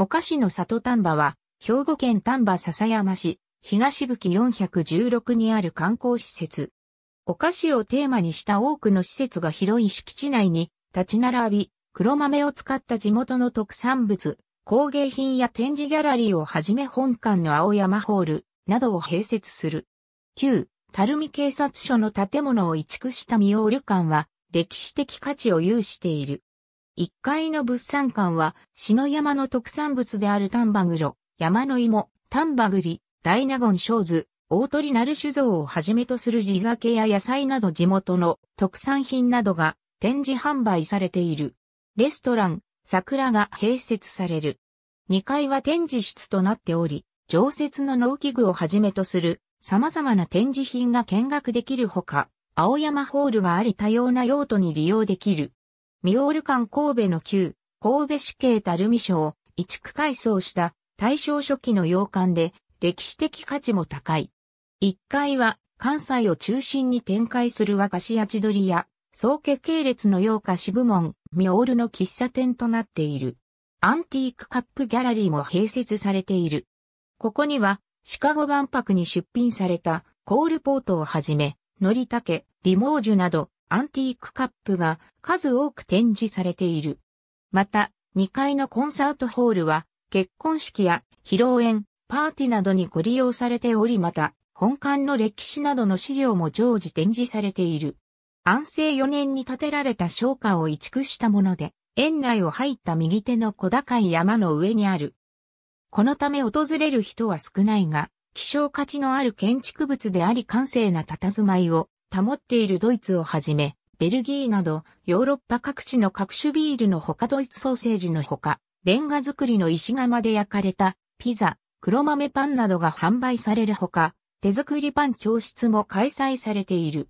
お菓子の里丹波は、兵庫県丹波笹山市、東吹416にある観光施設。お菓子をテーマにした多くの施設が広い敷地内に立ち並び、黒豆を使った地元の特産物、工芸品や展示ギャラリーをはじめ本館の青山ホールなどを併設する。旧、垂水警察署の建物を移築した三尾旅館は歴史的価値を有している。1階の物産館は、篠山の特産物である丹波黒、山の芋、丹波栗、大納言小豆、大鳥なる酒造をはじめとする地酒や野菜など地元の特産品などが展示販売されている。レストラン、桜が併設される。2階は展示室となっており、常設の農機具をはじめとする様々な展示品が見学できるほか、青山ホールがあり多様な用途に利用できる。ミオール館神戸の旧、神戸市系み所を移築改装した大正初期の洋館で、歴史的価値も高い。1階は関西を中心に展開する和菓子や地取りや、総家系列の洋菓子部門、ミオールの喫茶店となっている。アンティークカップギャラリーも併設されている。ここには、シカゴ万博に出品された、コールポートをはじめ、ノりタケ、リモージュなど、アンティークカップが数多く展示されている。また、2階のコンサートホールは、結婚式や披露宴、パーティーなどにご利用されており、また、本館の歴史などの資料も常時展示されている。安政4年に建てられた商家を移築したもので、園内を入った右手の小高い山の上にある。このため訪れる人は少ないが、希少価値のある建築物であり閑静な佇まいを保っているドイツをはじめ、ベルギーなどヨーロッパ各地の各種ビールのほかドイツソーセージのほか、レンガ作りの石窯で焼かれたピザ、黒豆パンなどが販売されるほか、手作りパン教室も開催されている。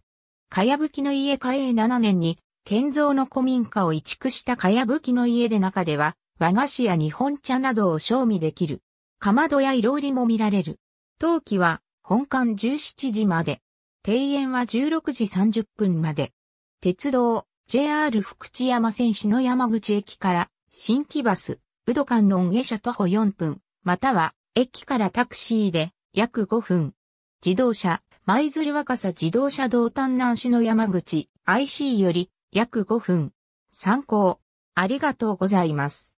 かやぶきの家嘉永7年に、建造の古民家を移築したかやぶきの家で中では、和菓子や日本茶などを賞味できる。かまどやいろりも見られる。陶器は本館17時まで。庭園は16時30分まで。鉄道、JR 福知山線篠山口駅から、新木バス、有度観音下車徒歩4分、または、駅からタクシーで、約5分。自動車、舞鶴若狭自動車道丹南篠山口、IC より、約5分。参考、ありがとうございます。